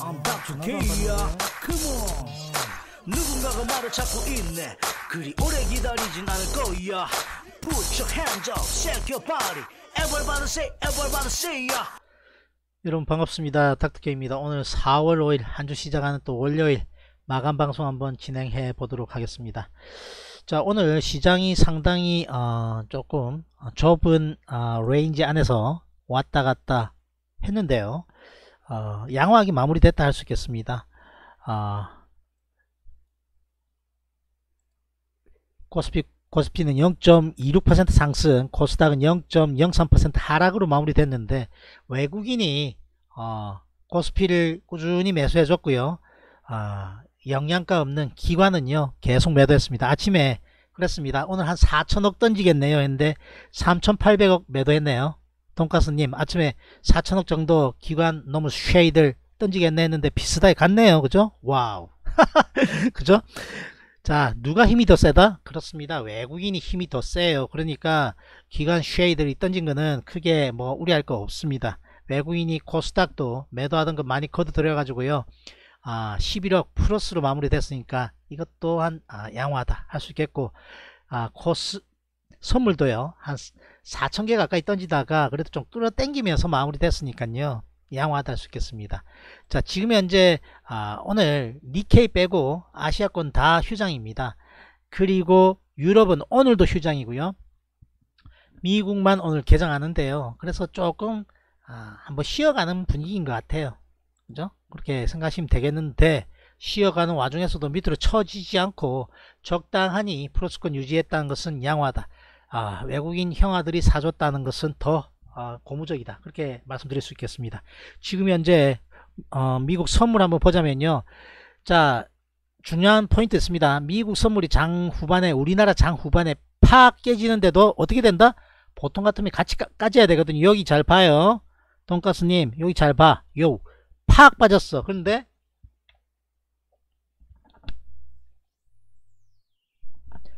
I'm b a k Come on 누군가가 말을 찾고 있네 그리 오래 기다리진 않을 거야 Put your hands up, shake your body Everybody say, everybody say ya 여러분 반갑습니다 닥터케입니다 오늘 4월 5일 한 주 시작하는 또 월요일 마감 방송 한번 진행해 보도록 하겠습니다 자 오늘 시장이 상당히 어, 조금 좁은 어, 레인지 안에서 왔다 갔다 했는데요 어, 양호하게 마무리됐다 할 수 있겠습니다. 어, 코스피 코스피는 0.26% 상승, 코스닥은 0.03% 하락으로 마무리됐는데 외국인이 어, 코스피를 꾸준히 매수해줬고요. 어, 영양가 없는 기관은요 계속 매도했습니다. 아침에 그랬습니다. 오늘 한 4천억 던지겠네요. 했는데 3,800억 매도했네요. 돈가스님 아침에 4천억 정도 기관 너무 쉐이들 던지겠네 했는데 비슷하게 갔네요. 그죠? 와우. 그죠? 자 누가 힘이 더 세다? 그렇습니다. 외국인이 힘이 더 세요. 그러니까 기관 쉐이들이 던진 거는 크게 뭐 우려할 거 없습니다. 외국인이 코스닥도 매도하던 거 많이 거둬 들여가지고요. 아, 11억 플러스로 마무리됐으니까 이것 또한 아, 양호하다 할 수 있겠고 아, 코스 선물도요 한 4,000개 가까이 던지다가 그래도 좀끌어당기면서 마무리 됐으니까요 양호하다 할 수 있겠습니다 자 지금 현재 아, 오늘 니케이 빼고 아시아권 다 휴장입니다 그리고 유럽은 오늘도 휴장이고요 미국만 오늘 개장하는데요 그래서 조금 아, 한번 쉬어가는 분위기인 것 같아요 그죠 그렇게 생각하시면 되겠는데 쉬어가는 와중에서도 밑으로 처지지 않고 적당하니 프로스권 유지했다는 것은 양호하다 아, 외국인 형아들이 사줬다는 것은 더 아, 고무적이다 그렇게 말씀드릴 수 있겠습니다 지금 현재 어, 미국 선물 한번 보자면요 자 중요한 포인트 있습니다 미국 선물이 장 후반에 우리나라 장 후반에 팍 깨지는데도 어떻게 된다 보통 같으면 같이 까, 까져야 되거든요 여기 잘 봐요 돈가스님 여기 잘봐요팍 빠졌어 그런데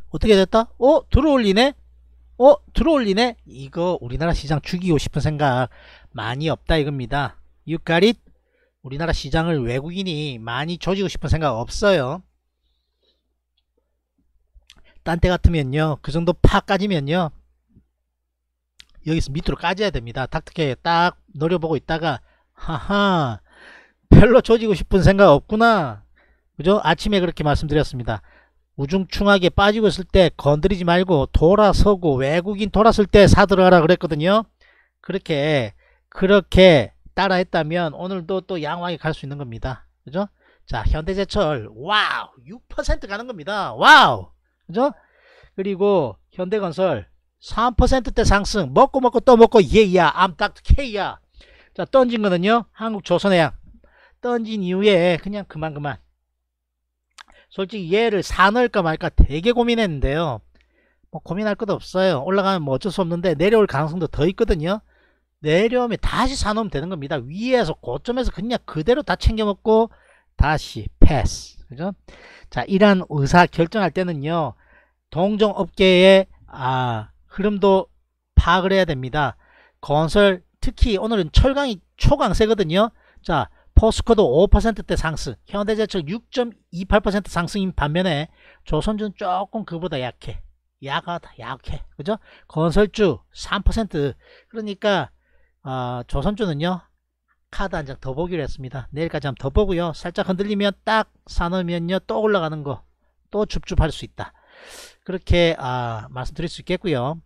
어떻게 됐다? 어? 들어올리네? 어 들어올리네 이거 우리나라 시장 죽이고 싶은 생각 많이 없다 이겁니다 유가릿 우리나라 시장을 외국인이 많이 조지고 싶은 생각 없어요 딴 때 같으면요 그 정도 파 까지면요 여기서 밑으로 까져야 됩니다 닥터케 딱 노려보고 있다가 하하 별로 조지고 싶은 생각 없구나 그죠 아침에 그렇게 말씀드렸습니다 우중충하게 빠지고 있을 때 건드리지 말고 돌아서고 외국인 돌았을 때 사들어가라 그랬거든요. 그렇게 그렇게 따라했다면 오늘도 또 양호하게 갈 수 있는 겁니다. 그죠? 자 현대제철 와우 6% 가는 겁니다. 와우 그죠? 그리고 현대건설 3%대 상승 먹고 먹고 또 먹고 예야 암닥 케이야 자 던진 거는요 한국조선해양 던진 이후에 그냥 그만 그만 솔직히 얘를 사넣을까 말까 되게 고민했는데요 뭐 고민할 것도 없어요 올라가면 뭐 어쩔 수 없는데 내려올 가능성도 더 있거든요 내려오면 다시 사놓으면 되는 겁니다 위에서 고점에서 그냥 그대로 다 챙겨 먹고 다시 패스 그죠 자 이러한 의사 결정할 때는요 동종업계의 아, 흐름도 파악을 해야 됩니다 건설 특히 오늘은 철강이 초강세거든요 자 포스코도 5%대 상승, 현대제철 6.28% 상승인 반면에 조선주는 조금 그보다 약해. 약하다, 약해. 그죠? 건설주 3%. 그러니까 어, 조선주는요. 카드 한 장 더 보기로 했습니다. 내일까지 한번더 보고요. 살짝 흔들리면 딱 사놓으면요. 또 올라가는 거. 또 줍줍할 수 있다. 그렇게 아, 말씀드릴 수 있겠고요.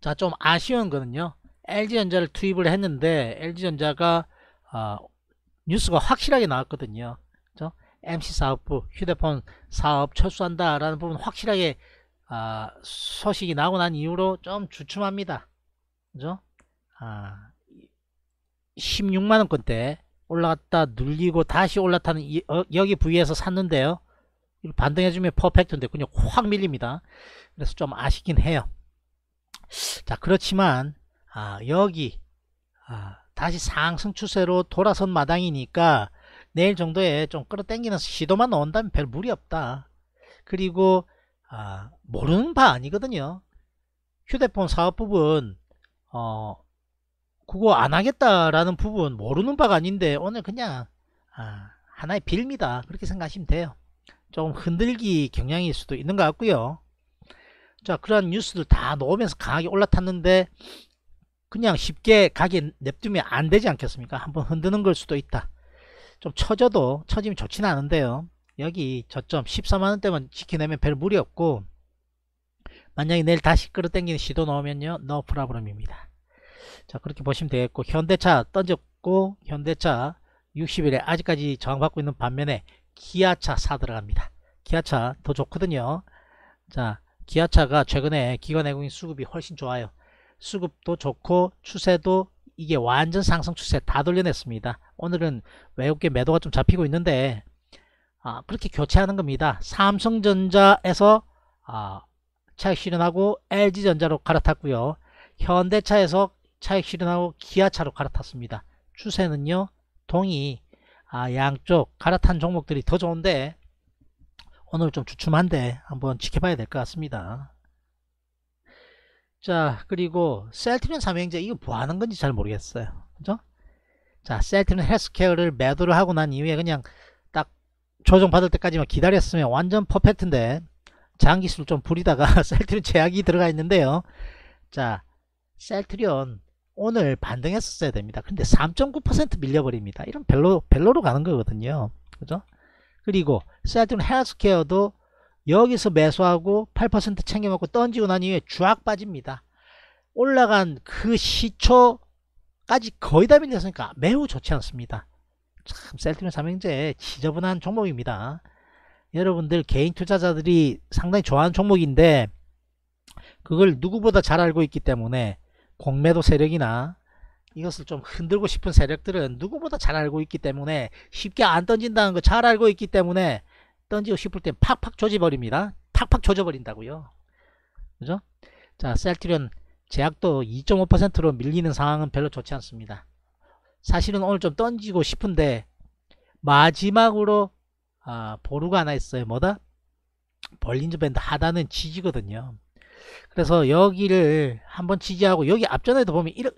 자, 좀 아쉬운 거는요. LG전자를 투입을 했는데 LG전자가 어, 뉴스가 확실하게 나왔거든요. 그죠 MC 사업부 휴대폰 사업 철수한다라는 부분 확실하게 아, 소식이 나고 난 이후로 좀 주춤합니다. 그죠? 아, 16만원권대 올라갔다 눌리고 다시 올라타는 이, 어, 여기 부위에서 샀는데요. 반등해주면 퍼펙트인데 그냥 확 밀립니다. 그래서 좀 아쉽긴 해요. 자 그렇지만 아, 여기 아, 다시 상승 추세로 돌아선 마당이니까 내일 정도에 좀 끌어당기는 시도만 나온다면별 무리 없다. 그리고 아, 모르는 바 아니거든요. 휴대폰 사업 부분 어, 그거 안 하겠다라는 부분 모르는 바가 아닌데 오늘 그냥 아, 하나의 빌미다 그렇게 생각하시면 돼요. 조금 흔들기 경향일 수도 있는 것 같고요. 자 그러한 뉴스들 다놓으면서 강하게 올라탔는데 그냥 쉽게 가게 냅두면 안 되지 않겠습니까? 한번 흔드는 걸 수도 있다. 좀 쳐져도 쳐지면 좋지는 않은데요. 여기 저점 14만원대만 지켜내면 별 무리 없고 만약에 내일 다시 끌어당기는 시도 넣으면요. 너 프라브럼입니다. 자 그렇게 보시면 되겠고 현대차 던졌고 현대차 60일에 아직까지 저항받고 있는 반면에 기아차 사 들어갑니다. 기아차 더 좋거든요. 자 기아차가 최근에 기관 외국인 수급이 훨씬 좋아요. 수급도 좋고 추세도 이게 완전 상승 추세 다 돌려냈습니다. 오늘은 외국계 매도가 좀 잡히고 있는데 아, 그렇게 교체하는 겁니다. 삼성전자에서 아, 차익 실현하고 LG전자로 갈아탔고요. 현대차에서 차익 실현하고 기아차로 갈아탔습니다. 추세는요. 동이 아, 양쪽 갈아탄 종목들이 더 좋은데 오늘 좀 주춤한데 한번 지켜봐야 될 것 같습니다. 자 그리고 셀트리온 삼행제 이거 뭐하는 건지 잘 모르겠어요 그죠? 자 셀트리온 헬스케어를 매도를 하고 난 이후에 그냥 딱 조정받을 때까지만 기다렸으면 완전 퍼펙트인데 장기술 좀 부리다가 셀트리온 제약이 들어가 있는데요 자 셀트리온 오늘 반등했었어야 됩니다 근데 3.9% 밀려버립니다 이런 별로 별로로 가는 거거든요 그죠? 그리고 셀트리온 헬스케어도 여기서 매수하고 8% 챙겨 먹고 던지고 난 이후에 쫙 빠집니다. 올라간 그 시초까지 거의 다 밀렸으니까 매우 좋지 않습니다. 참 셀트리온 삼형제 지저분한 종목입니다. 여러분들 개인 투자자들이 상당히 좋아하는 종목인데 그걸 누구보다 잘 알고 있기 때문에 공매도 세력이나 이것을 좀 흔들고 싶은 세력들은 누구보다 잘 알고 있기 때문에 쉽게 안 던진다는 거 잘 알고 있기 때문에 던지고 싶을 땐 팍팍 조져버립니다. 팍팍 조져버린다고요. 그죠? 자, 셀트리온 제약도 2.5%로 밀리는 상황은 별로 좋지 않습니다. 사실은 오늘 좀 던지고 싶은데 마지막으로 아, 보루가 하나 있어요. 뭐다? 벌린즈 밴드 하단은 지지거든요. 그래서 여기를 한번 지지하고 여기 앞전에도 보면 이렇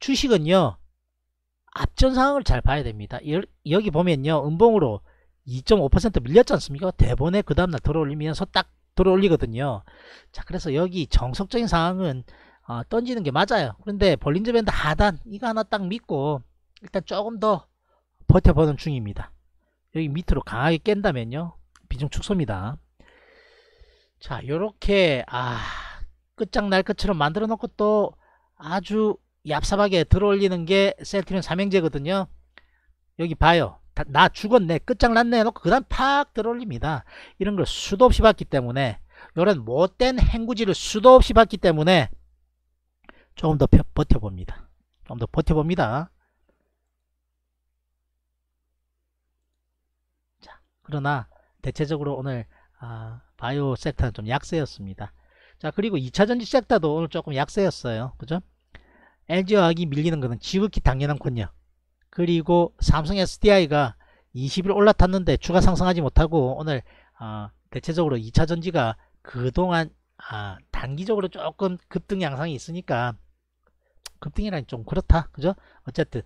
주식은요. 앞전 상황을 잘 봐야 됩니다. 여, 여기 보면요. 음봉으로 2.5% 밀렸지 않습니까? 대본에 그 다음날 들어올리면서 딱 들어올리거든요. 자, 그래서 여기 정석적인 상황은 어, 던지는 게 맞아요. 그런데 볼린즈 밴드 하단 이거 하나 딱 믿고 일단 조금 더 버텨보는 중입니다. 여기 밑으로 강하게 깬다면요. 비중 축소입니다. 자, 요렇게 아 끝장날 것처럼 만들어 놓고 또 아주 얍삽하게 들어올리는 게 셀트리온 삼행제거든요. 여기 봐요. 다, 나 죽었네 끝장났네 해놓고 그 다음 팍 들어올립니다 이런 걸 수도 없이 봤기 때문에 이런 못된 행구질을 수도 없이 봤기 때문에 조금 더 버텨봅니다 좀더 버텨봅니다 자 그러나 대체적으로 오늘 아, 바이오 섹터는 좀 약세였습니다 자 그리고 2차전지 섹터도 오늘 조금 약세였어요 그죠 LG화학이 밀리는 것은 지극히 당연한군요 그리고 삼성 SDI가 20일 올라탔는데 추가 상승하지 못하고 오늘 어, 대체적으로 2차전지가 그동안 아, 단기적으로 조금 급등 양상이 있으니까 급등이란 좀 그렇다 그죠 어쨌든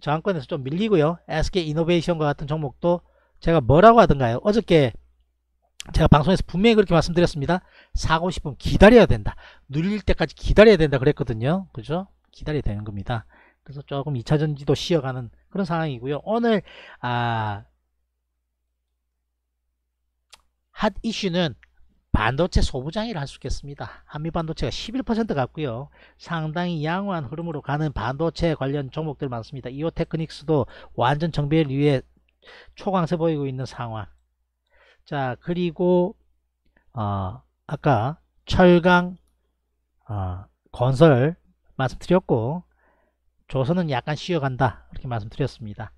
저항권에서 좀 밀리고요 SK 이노베이션과 같은 종목도 제가 뭐라고 하던가요 어저께 제가 방송에서 분명히 그렇게 말씀드렸습니다 사고 싶으면 기다려야 된다 눌릴 때까지 기다려야 된다 그랬거든요 그죠 기다려야 되는 겁니다 그래서 조금 2차전지도 쉬어가는 그런 상황이고요. 오늘 아, 핫 이슈는 반도체 소부장이라 할수 있겠습니다. 한미 반도체가 11%같고요 상당히 양호한 흐름으로 가는 반도체 관련 종목들 많습니다. 이오테크닉스도 완전 정비를 위해 초강세 보이고 있는 상황. 자 그리고 어, 아까 철강 어, 건설 말씀드렸고 조선은 약간 쉬어간다 이렇게 말씀드렸습니다.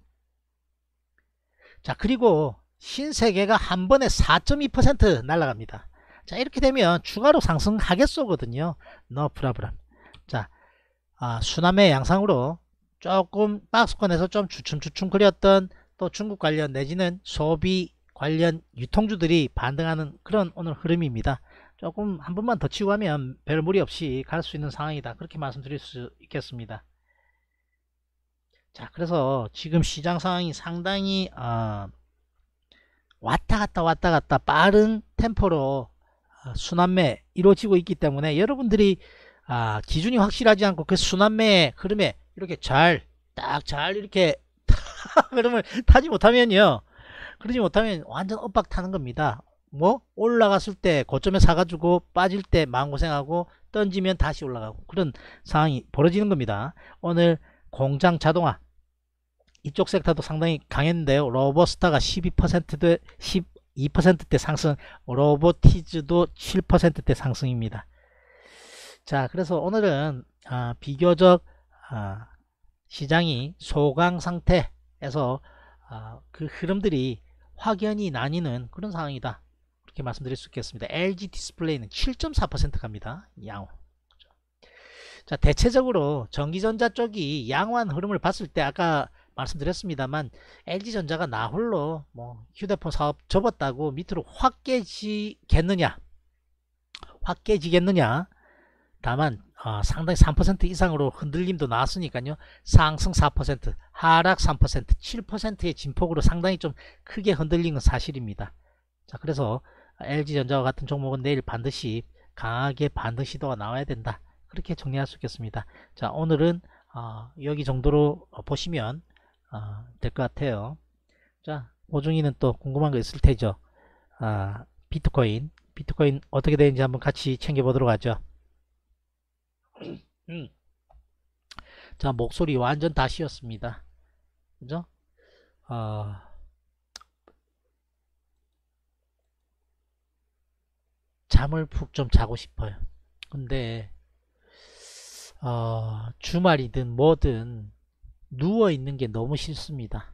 자 그리고 신세계가 한 번에 4.2% 날라갑니다. 자 이렇게 되면 추가로 상승하겠소거든요. 너 프라브람. 자 아, 수남의 양상으로 조금 박스권에서 좀주춤주춤그렸던또 중국 관련 내지는 소비 관련 유통주들이 반등하는 그런 오늘 흐름입니다. 조금 한 번만 더 치고 하면 별 무리 없이 갈 수 있는 상황이다. 그렇게 말씀드릴 수 있겠습니다. 자 그래서 지금 시장 상황이 상당히 어, 왔다 갔다 왔다 갔다 빠른 템포로 아, 순환매 이루어지고 있기 때문에 여러분들이 아, 기준이 확실하지 않고 그 순환매 흐름에 이렇게 잘 딱 잘 이렇게 흐름을 타지 못하면요 그러지 못하면 완전 엇박 타는 겁니다 뭐 올라갔을 때 고점에 사가지고 빠질 때 마음고생하고 던지면 다시 올라가고 그런 상황이 벌어지는 겁니다 오늘 공장 자동화 이쪽 섹터도 상당히 강했는데요. 로버스타가 12%대 12%대 상승, 로보티즈도 7%대 상승입니다. 자, 그래서 오늘은 아, 비교적 아, 시장이 소강 상태에서 아, 그 흐름들이 확연히 나뉘는 그런 상황이다. 그렇게 말씀드릴 수 있겠습니다. LG 디스플레이는 7.4% 갑니다. 양호. 자, 대체적으로 전기전자 쪽이 양호한 흐름을 봤을 때 아까 말씀드렸습니다만 LG전자가 나홀로 뭐 휴대폰 사업 접었다고 밑으로 확 깨지겠느냐 확 깨지겠느냐 다만 어, 상당히 3% 이상으로 흔들림도 나왔으니까요 상승 4% 하락 3% 7%의 진폭으로 상당히 좀 크게 흔들린 건 사실입니다 자 그래서 LG전자와 같은 종목은 내일 반드시 강하게 반등 시도가 나와야 된다 그렇게 정리할 수 있겠습니다 자 오늘은 어, 여기 정도로 보시면 아, 될 것 같아요. 자, 오중이는 또 궁금한 거 있을 테죠. 아, 비트코인, 비트코인 어떻게 되는지 한번 같이 챙겨보도록 하죠. 음. 자, 목소리 완전 다 쉬었습니다. 그죠? 어... 잠을 푹 좀 자고 싶어요. 근데 어, 주말이든 뭐든 누워있는 게 너무 싫습니다.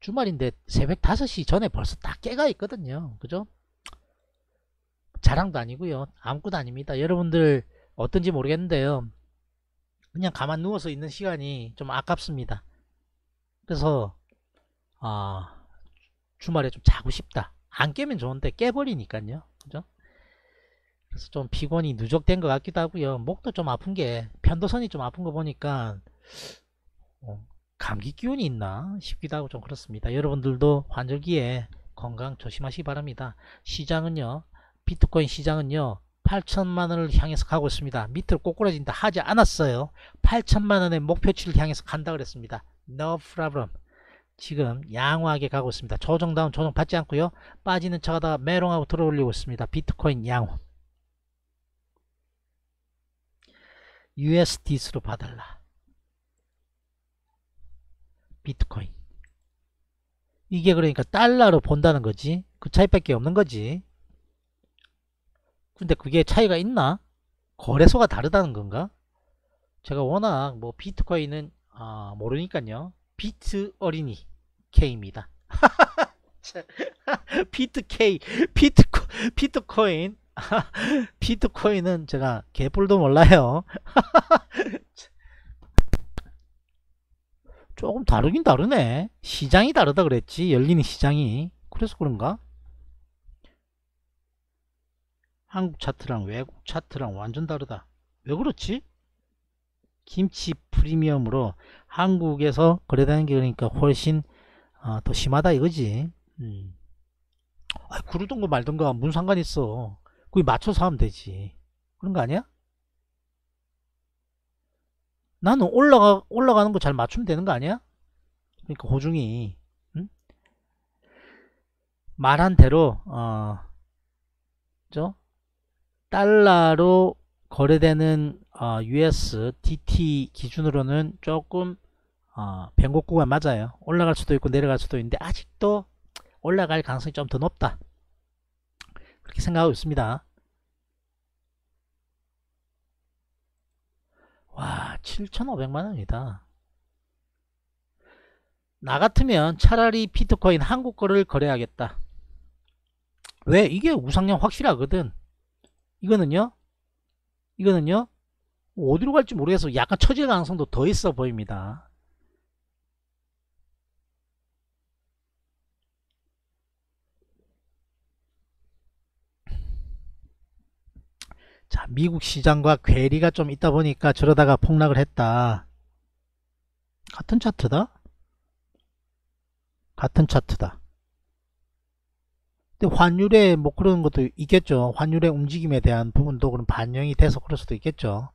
주말인데 새벽 5시 전에 벌써 다 깨가 있거든요. 그죠? 자랑도 아니고요. 아무것도 아닙니다. 여러분들 어떤지 모르겠는데요. 그냥 가만 누워서 있는 시간이 좀 아깝습니다. 그래서 아, 주말에 좀 자고 싶다. 안 깨면 좋은데 깨버리니까요. 그죠? 그래서 좀 피곤이 누적된 것 같기도 하고요. 목도 좀 아픈 게 편도선이 좀 아픈 거 보니까 감기 기운이 있나 싶기도 하고 좀 그렇습니다. 여러분들도 환절기에 건강 조심하시기 바랍니다. 시장은요. 비트코인 시장은요. 8천만 원을 향해서 가고 있습니다. 밑으로 꼬꾸라진다 하지 않았어요. 8천만 원의 목표치를 향해서 간다 고 그랬습니다. No problem. 지금 양호하게 가고 있습니다. 조정 다운 조정 받지 않고요. 빠지는 차가다가 메롱하고 들어올리고 있습니다. 비트코인 양호. USDC로 받을라 비트코인 이게 그러니까 달러로 본다는 거지 그 차이밖에 없는 거지 근데 그게 차이가 있나? 거래소가 다르다는 건가? 제가 워낙 뭐 비트코인은 아 모르니까요 비트 어린이 K입니다 비트 K 비트코, 비트코인 비트코인은 제가 개뿔도 몰라요 조금 다르긴 다르네 시장이 다르다 그랬지 열리는 시장이 그래서 그런가 한국 차트랑 외국 차트랑 완전 다르다 왜 그렇지 김치 프리미엄으로 한국에서 거래되는 게 그러니까 훨씬 어, 더 심하다 이거지 음. 아, 그러던거 말던가 뭔 상관 있어 그게 맞춰서 하면 되지 그런 거 아니야? 나는 올라가, 올라가는 거 잘 맞추면 되는 거 아니야? 그러니까 호중이 응? 말한 대로 어, 그죠? 달러로 거래되는 어, US DT 기준으로는 조금 어, 변곡구가 맞아요. 올라갈 수도 있고 내려갈 수도 있는데 아직도 올라갈 가능성이 좀 더 높다. 그렇게 생각하고 있습니다. 7,500만 원이다. 나 같으면 차라리 비트코인 한국 거를 거래하겠다. 왜? 이게 우상향 확실하거든. 이거는요. 이거는요. 어디로 갈지 모르겠어. 약간 처질 가능성도 더 있어 보입니다. 자, 미국 시장과 괴리가 좀 있다 보니까 저러다가 폭락을 했다. 같은 차트다? 같은 차트다. 근데 환율에뭐 그런 것도 있겠죠. 환율의 움직임에 대한 부분도 그런 반영이 돼서 그럴 수도 있겠죠.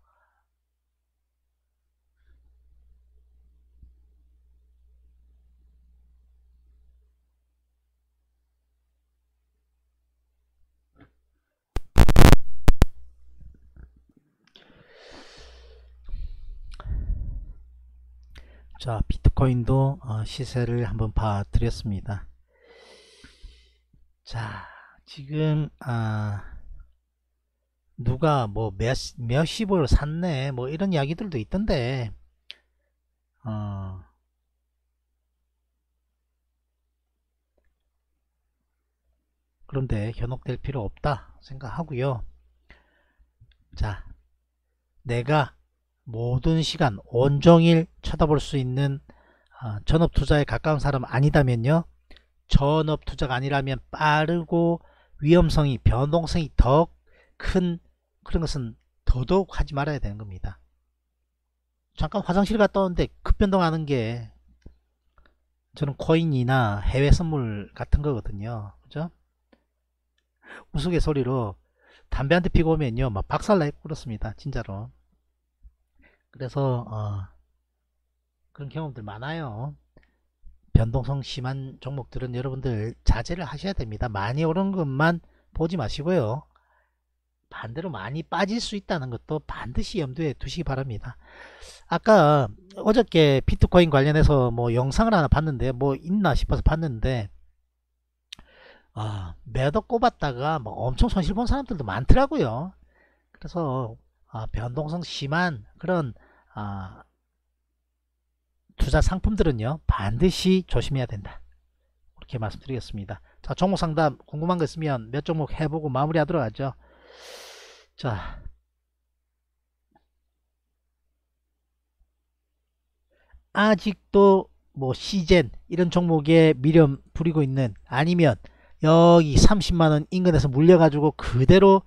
자 비트코인도 어, 시세를 한번 봐드렸습니다 자 지금 아 누가 뭐 몇, 몇십을 샀네 뭐 이런 이야기들도 있던데 어 그런데 현혹될 필요 없다 생각하고요 자 내가 모든 시간 온종일 쳐다볼 수 있는 아, 전업투자에 가까운 사람 아니다면요. 전업투자가 아니라면 빠르고 위험성이 변동성이 더 큰 그런 것은 더더욱 하지 말아야 되는 겁니다. 잠깐 화장실 갔다 오는데 급변동하는 게 저는 코인이나 해외 선물 같은 거거든요. 그죠? 우스갯소리로 담배 한 대 피고 오면요. 막 박살나 있고 그렇습니다. 진짜로. 그래서 어, 그런 경험들 많아요. 변동성 심한 종목들은 여러분들 자제를 하셔야 됩니다. 많이 오른 것만 보지 마시고요. 반대로 많이 빠질 수 있다는 것도 반드시 염두에 두시기 바랍니다. 아까 어저께 비트코인 관련해서 뭐 영상을 하나 봤는데 뭐 있나 싶어서 봤는데 아, 매도 꼽았다가 뭐 엄청 손실 본 사람들도 많더라고요. 그래서 아, 변동성 심한 그런 아, 투자 상품들은요 반드시 조심해야 된다 이렇게 말씀드리겠습니다 자 종목 상담 궁금한 거 있으면 몇 종목 해보고 마무리 하도록 하죠 자 아직도 뭐 시젠 이런 종목에 미련 부리고 있는 아니면 여기 30만원 인근에서 물려가지고 그대로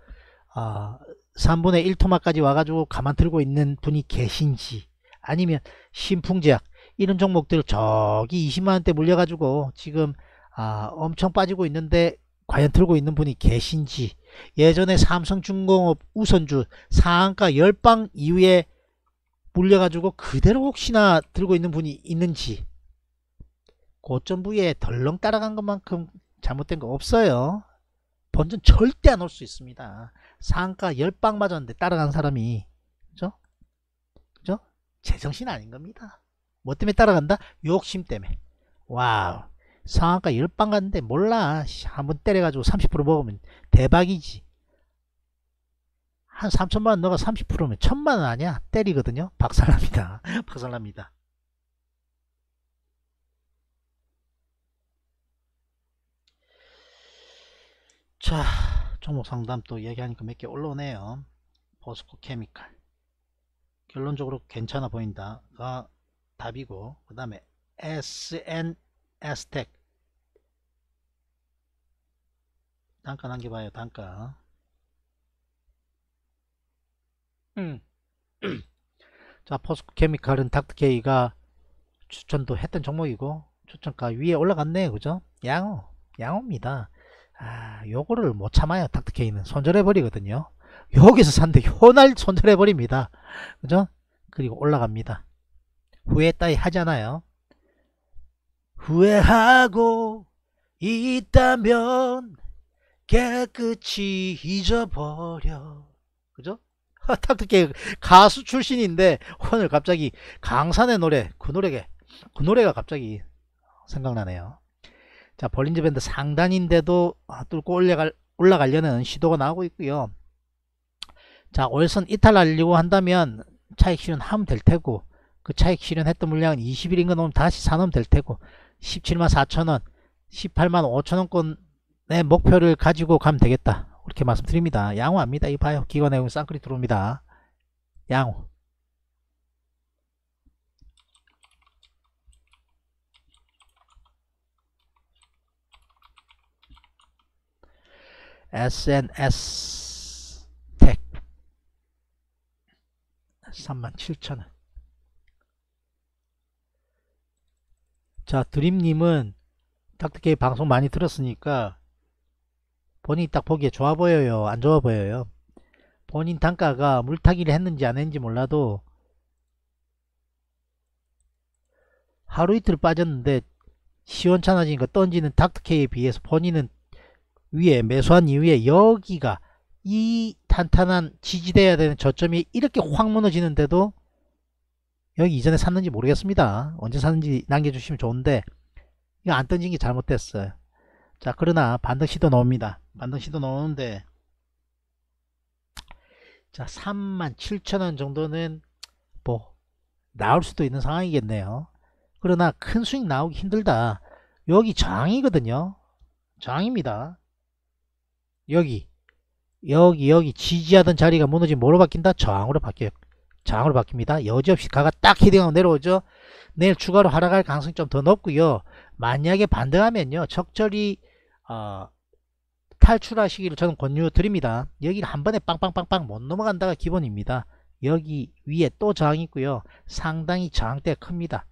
어, 3분의 1토막까지 와가지고 가만 들고 있는 분이 계신지 아니면 신풍제약 이런 종목들 저기 20만원대 물려가지고 지금 아, 엄청 빠지고 있는데 과연 들고 있는 분이 계신지 예전에 삼성중공업 우선주 상한가 열방 이후에 물려가지고 그대로 혹시나 들고 있는 분이 있는지 고점 그 부에 덜렁 따라간 것만큼 잘못된 거 없어요. 본전 절대 안 올 수 있습니다. 상가 열방 맞았는데 따라간 사람이 그죠? 그죠? 제정신 아닌 겁니다. 뭐 때문에 따라간다? 욕심 때문에. 와우. 상한가 열방 갔는데 몰라. 한 번 때려가지고 30% 먹으면 대박이지. 한 3천만원 너가 30%면 천만원 아니야? 때리거든요. 박살납니다. 박살납니다. 자. 종목 상담 또얘기하니까몇 개 올라오네요. 포스코 케미칼. 결론적으로 괜찮아 보인다가 답이고 그 다음에 SN 에스텍 단가 남겨봐요 단가 음. 자 포스코 케미칼은 닥터케이가 추천도 했던 종목이고 추천가 위에 올라갔네요 그죠 양호 양호입니다 아, 요거를 못 참아요. 닥터케이는 손절해버리거든요. 여기서 산데 요날 손절해버립니다. 그죠? 그리고 올라갑니다. 후회 따위 하잖아요. 후회하고 있다면 깨끗이 잊어버려. 그죠? 탁특히 가수 출신인데 오늘 갑자기 강산의 노래 그 노래가 그 노래가 갑자기 생각나네요. 자 벌린저 밴드 상단인데도 아, 뚫고 올라갈, 올라가려는 시도가 나오고 있고요 자올선 이탈하려고 한다면 차익 실현하면 될 테고 그 차익 실현했던 물량은 20일인 거 넘으면 다시 사놓으면 될 테고 17만 4천원 18만 5천원권의 목표를 가지고 가면 되겠다 그렇게 말씀드립니다 양호합니다 이 바이오 기관에 쌍클이 들어옵니다 양호 SNS 택 37,000원 자 드림님은 닥터케이 방송 많이 들었으니까 본인이 딱 보기에 좋아 보여요 안 좋아 보여요 본인 단가가 물타기를 했는지 안 했는지 몰라도 하루 이틀 빠졌는데 시원찮아지니까 던지는 닥터케이에 비해서 본인은 위에 매수한 이후에 여기가 이 탄탄한 지지돼야 되는 저점이 이렇게 확 무너지는데도 여기 이전에 샀는지 모르겠습니다. 언제 샀는지 남겨주시면 좋은데 이거 안 던진 게 잘못됐어요. 자 그러나 반등 시도 나옵니다. 반등 시도 나오는데 자 37,000원 정도는 뭐 나올 수도 있는 상황이겠네요. 그러나 큰 수익 나오기 힘들다. 여기 장이거든요. 장입니다. 여기 여기 여기 지지하던 자리가 무너지면 뭐로 바뀐다? 저항으로 바뀌어요. 저항으로 바뀝니다. 여지없이 가가 딱 히딩하고 내려오죠. 내일 추가로 하락할 가능성이 좀 더 높고요. 만약에 반등하면요. 적절히 어, 탈출하시기를 저는 권유드립니다. 여기를 한 번에 빵빵빵빵 못 넘어간다가 기본입니다. 여기 위에 또 저항이 있고요. 상당히 저항대가 큽니다.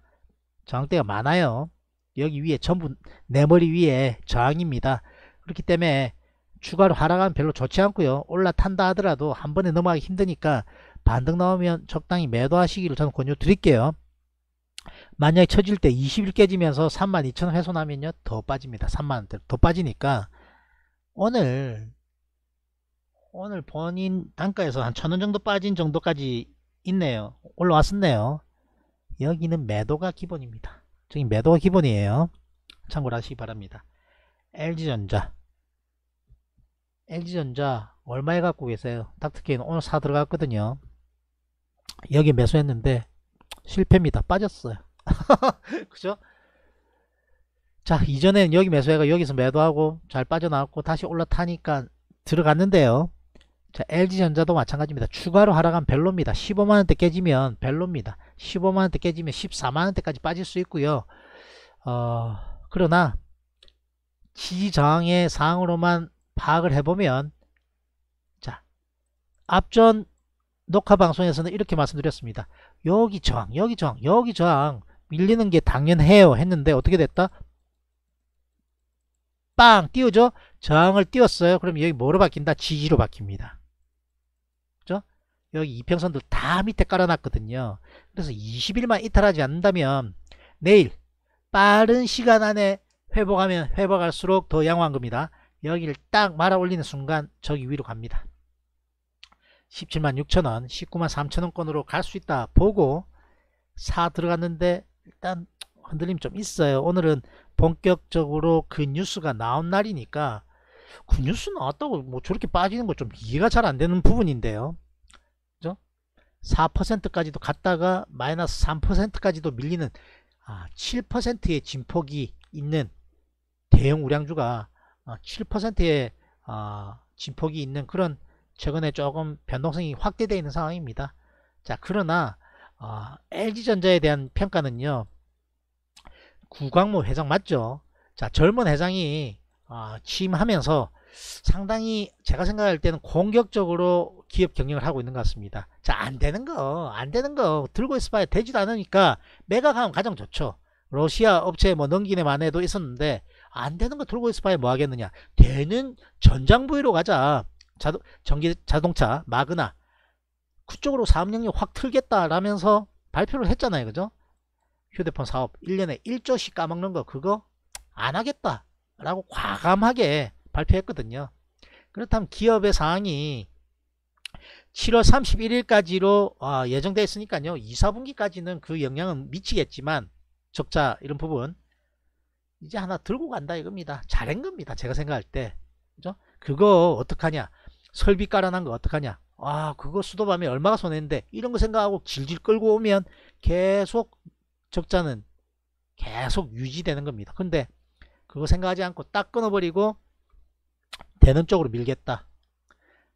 저항대가 많아요. 여기 위에 전부 내 머리 위에 저항입니다. 그렇기 때문에 추가로 하락하면 별로 좋지 않고요. 올라탄다 하더라도 한 번에 넘어가기 힘드니까 반등 나오면 적당히 매도하시기를 저는 권유 드릴게요. 만약에 처질 때 20일 깨지면서 32,000원 훼손하면요. 더 빠집니다. 3만원대로 더 빠지니까 오늘 오늘 본인 단가에서 한 1,000원 정도 빠진 정도까지 있네요. 올라왔었네요. 여기는 매도가 기본입니다. 저기 매도가 기본이에요. 참고를 하시기 바랍니다. LG전자 LG전자 얼마에 갖고 계세요? 닥터케인 오늘 사 들어갔거든요. 여기 매수했는데 실패입니다. 빠졌어요. 그죠? 자이전에는 여기 매수해가 여기서 매도하고 잘 빠져나왔고 다시 올라타니까 들어갔는데요. 자 LG전자도 마찬가지입니다. 추가로 하락한 벨로입니다. 15만원대 깨지면 벨로입니다. 15만원대 깨지면 14만원대까지 빠질 수 있고요. 어, 그러나 지지저항의 상으로만 파악을 해보면 자 앞전 녹화 방송에서는 이렇게 말씀드렸습니다. 여기 저항, 여기 저항, 여기 저항 밀리는 게 당연해요 했는데 어떻게 됐다? 빵 띄우죠? 저항을 띄웠어요. 그럼 여기 뭐로 바뀐다? 지지로 바뀝니다. 그죠? 여기 이평선들 다 밑에 깔아놨거든요. 그래서 20일만 이탈하지 않는다면 내일 빠른 시간 안에 회복하면 회복할수록 더 양호한 겁니다. 여기를 딱 말아 올리는 순간 저기 위로 갑니다. 17만 6천원 19만 3천원권으로 갈 수 있다 보고 사 들어갔는데 일단 흔들림 좀 있어요 오늘은 본격적으로 그 뉴스가 나온 날이니까 그 뉴스 나왔다고 뭐 저렇게 빠지는 거 좀 이해가 잘 안되는 부분인데요 4%까지도 갔다가 마이너스 3%까지도 밀리는 아, 7%의 진폭이 있는 대형 우량주가 7%의 어, 어, 진폭이 있는 그런 최근에 조금 변동성이 확대되어 있는 상황입니다. 자 그러나 LG전자에 어, 대한 평가는요. 구광모 회장 맞죠? 자 젊은 회장이 취임하면서 상당히 제가 생각할 때는 공격적으로 기업 경영을 하고 있는 것 같습니다. 자 안되는 거 안되는 거 들고 있어봐야 되지도 않으니까 매각하면 가장 좋죠. 러시아 업체 뭐 넘기네만 해도 있었는데 안 되는 거 털고 있을 바에 뭐 하겠느냐. 되는 전장 부위로 가자. 자동, 전기 자동차 마그나 그쪽으로 사업력률 확 틀겠다라면서 발표를 했잖아요. 그죠? 휴대폰 사업 1년에 1조씩 까먹는 거 그거 안 하겠다라고 과감하게 발표했거든요. 그렇다면 기업의 사항이 7월 31일까지로 아, 예정되어 있으니까요. 2, 4분기까지는 그 영향은 미치겠지만 적자 이런 부분 이제 하나 들고 간다 이겁니다. 잘한 겁니다. 제가 생각할 때. 그죠? 그거 어떡하냐? 설비 깔아난 거 어떡하냐? 아, 그거 수도밤에 얼마가 손해인데 이런 거 생각하고 질질 끌고 오면 계속 적자는 계속 유지되는 겁니다. 근데 그거 생각하지 않고 딱 끊어버리고 되는 쪽으로 밀겠다.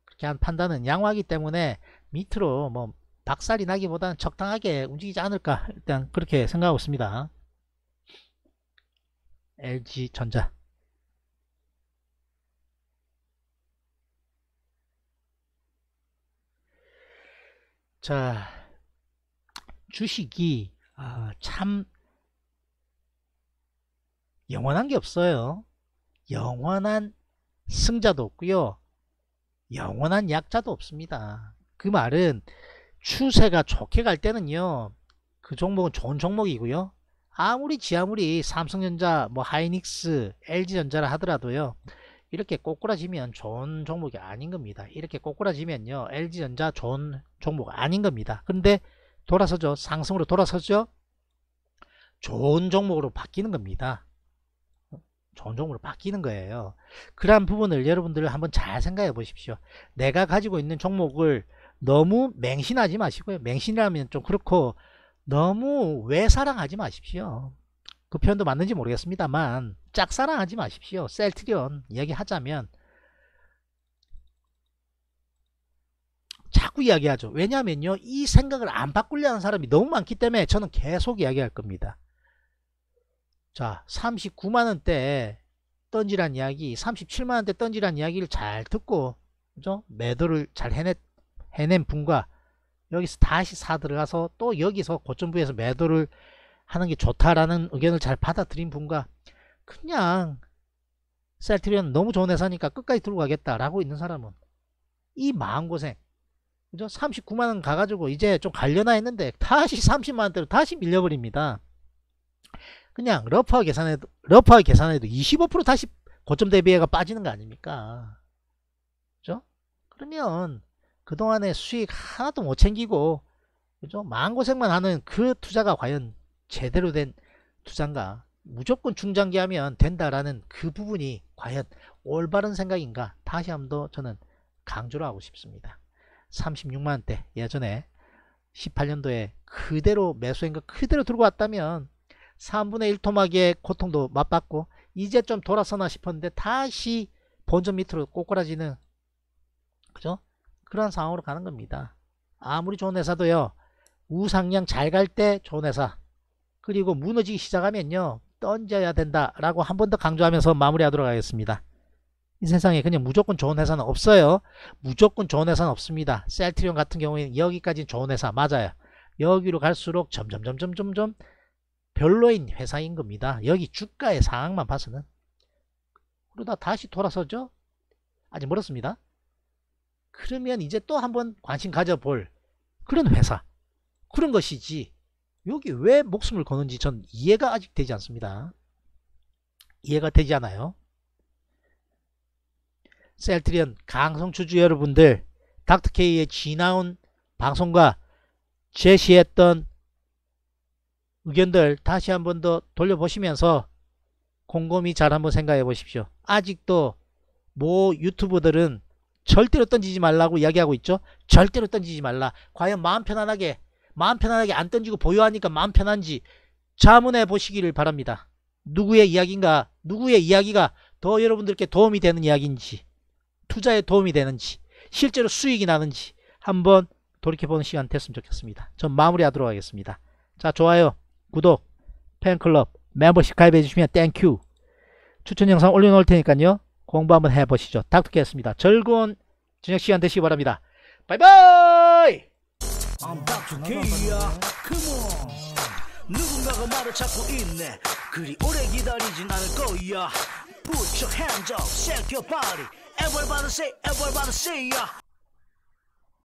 그렇게 한 판단은 양호하기 때문에 밑으로 뭐 박살이 나기보다는 적당하게 움직이지 않을까 일단 그렇게 생각하고 있습니다. LG전자 자 주식이 아, 참 영원한 게 없어요 영원한 승자도 없고요 영원한 약자도 없습니다 그 말은 추세가 좋게 갈 때는요 그 종목은 좋은 종목이고요 아무리 지아무리 삼성전자, 뭐 하이닉스, LG전자라 하더라도요. 이렇게 꼬꾸라지면 좋은 종목이 아닌 겁니다. 이렇게 꼬꾸라지면요. LG전자 좋은 종목 아닌 겁니다. 그런데 돌아서죠. 상승으로 돌아서죠. 좋은 종목으로 바뀌는 겁니다. 좋은 종목으로 바뀌는 거예요. 그러한 부분을 여러분들 한번 잘 생각해 보십시오. 내가 가지고 있는 종목을 너무 맹신하지 마시고요. 맹신이라면 좀 그렇고 너무 왜 사랑하지 마십시오. 그 표현도 맞는지 모르겠습니다만 짝사랑하지 마십시오. 셀트리온 이야기하자면 자꾸 이야기하죠. 왜냐면요. 이 생각을 안 바꾸려는 사람이 너무 많기 때문에 저는 계속 이야기할 겁니다. 자 39만원대 던지란 이야기 37만원대 던지란 이야기를 잘 듣고 그죠? 매도를 잘 해낸, 해낸 분과 여기서 다시 사 들어가서 또 여기서 고점부에서 매도를 하는 게 좋다라는 의견을 잘 받아들인 분과 그냥 셀트리온 너무 좋은 회사니까 끝까지 들고 가겠다라고 있는 사람은 이 마음고생 그죠? 39만원 가가지고 이제 좀 갈려나 했는데 다시 30만원대로 다시 밀려버립니다 그냥 러프하게 계산해도 러프하게 계산해도 25% 다시 고점 대비해가 빠지는 거 아닙니까 그죠? 그러면 그동안에 수익 하나도 못 챙기고 그죠? 마음고생만 하는 그 투자가 과연 제대로 된 투자인가 무조건 중장기 하면 된다라는 그 부분이 과연 올바른 생각인가 다시 한번더 저는 강조를 하고 싶습니다 36만원대 예전에 18년도에 그대로 매수인각 그대로 들고 왔다면 3분의 1 토막의 고통도 맛봤고 이제 좀 돌아서나 싶었는데 다시 본전 밑으로 꼬꾸라지는 그죠? 그런 상황으로 가는 겁니다. 아무리 좋은 회사도요. 우상향 잘 갈 때 좋은 회사 그리고 무너지기 시작하면요. 던져야 된다라고 한 번 더 강조하면서 마무리하도록 하겠습니다. 이 세상에 그냥 무조건 좋은 회사는 없어요. 무조건 좋은 회사는 없습니다. 셀트리온 같은 경우에는 여기까지 좋은 회사 맞아요. 여기로 갈수록 점점점점점점 별로인 회사인 겁니다. 여기 주가의 상황만 봐서는. 그러다 다시 돌아서죠? 아직 멀었습니다. 그러면 이제 또 한번 관심 가져볼 그런 회사 그런 것이지 여기 왜 목숨을 거는지 전 이해가 아직 되지 않습니다 이해가 되지 않아요 셀트리언 강성주주 여러분들 닥터케이의 지나온 방송과 제시했던 의견들 다시 한번 더 돌려보시면서 곰곰이 잘 한번 생각해 보십시오 아직도 모 유튜버들은 절대로 던지지 말라고 이야기하고 있죠. 절대로 던지지 말라. 과연 마음 편안하게 마음 편안하게 안 던지고 보유하니까 마음 편한지 자문해 보시기를 바랍니다. 누구의 이야기인가 누구의 이야기가 더 여러분들께 도움이 되는 이야기인지 투자에 도움이 되는지 실제로 수익이 나는지 한번 돌이켜보는 시간 됐으면 좋겠습니다. 전 마무리하도록 하겠습니다. 자 좋아요, 구독, 팬클럽, 멤버십 가입해주시면 땡큐 추천 영상 올려놓을 테니까요. 공부 한번 해보시죠. 닥터케였습니다. 즐거운 저녁 시간 되시기 바랍니다. 바이바이! 누군가가 말을 찾고 있네 그리 오래 기다리진 않을 거야 Put your hands up, shake your body Everybody say, everybody say